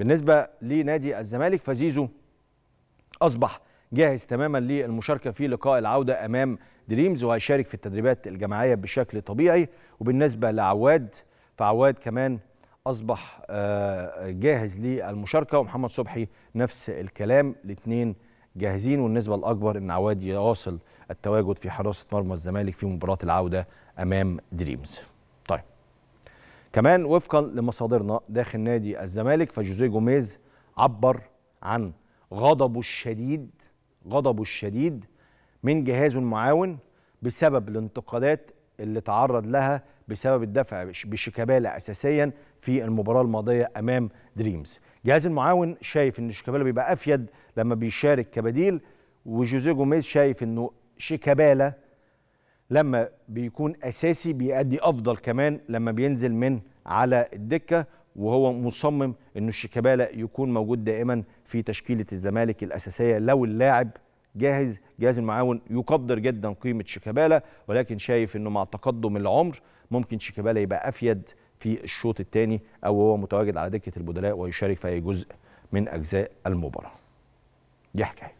بالنسبه لنادي الزمالك فزيزو اصبح جاهز تماما للمشاركه في لقاء العوده امام دريمز وهيشارك في التدريبات الجماعيه بشكل طبيعي وبالنسبه لعواد فعواد كمان اصبح آه، جاهز للمشاركه ومحمد صبحي نفس الكلام الاثنين جاهزين والنسبه الاكبر ان عواد يواصل التواجد في حراسه مرمى الزمالك في مباراه العوده امام دريمز كمان وفقا لمصادرنا داخل نادي الزمالك فجوزيه جوميز عبر عن غضبه الشديد غضبه الشديد من جهازه المعاون بسبب الانتقادات اللي تعرض لها بسبب الدفع بشيكابالا اساسيا في المباراه الماضيه امام دريمز جهاز المعاون شايف ان شيكابالا بيبقى افيد لما بيشارك كبديل وجوزيه جوميز شايف انه شيكابالا لما بيكون اساسي بيأدي افضل كمان لما بينزل من على الدكه وهو مصمم انه الشيكابالا يكون موجود دائما في تشكيله الزمالك الاساسيه لو اللاعب جاهز جهاز المعاون يقدر جدا قيمه شيكابالا ولكن شايف انه مع تقدم العمر ممكن شيكابالا يبقى افيد في الشوط الثاني او هو متواجد على دكه البدلاء ويشارك في اي جزء من اجزاء المباراه. دي حكايه.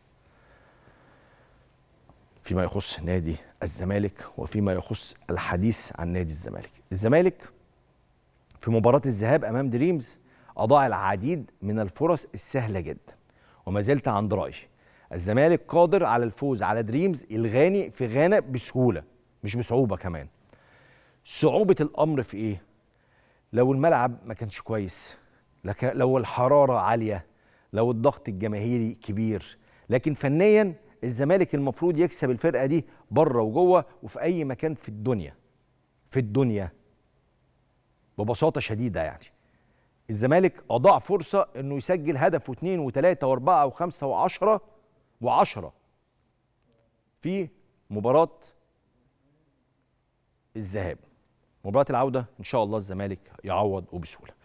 فيما يخص نادي الزمالك وفيما يخص الحديث عن نادي الزمالك الزمالك في مباراة الذهاب أمام دريمز أضاع العديد من الفرص السهلة جدا وما زلت عند رأيي الزمالك قادر على الفوز على دريمز الغاني في غانا بسهولة مش بصعوبة كمان صعوبة الأمر في إيه؟ لو الملعب ما كانش كويس لو الحرارة عالية لو الضغط الجماهيري كبير لكن فنيا الزمالك المفروض يكسب الفرقه دي بره وجوه وفي اي مكان في الدنيا في الدنيا ببساطه شديده يعني الزمالك اضاع فرصه انه يسجل هدف واثنين وثلاثه واربعه وخمسه وعشره وعشره في مباراه الذهاب مباراه العوده ان شاء الله الزمالك يعوض وبسهوله